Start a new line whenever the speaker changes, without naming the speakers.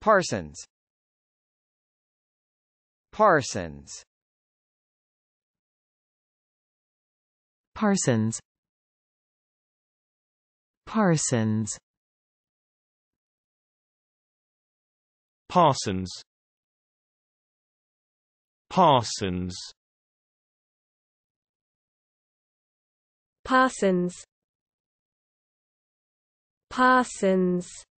Parsons Parsons Parsons Parsons Parsons Parsons Parsons Parsons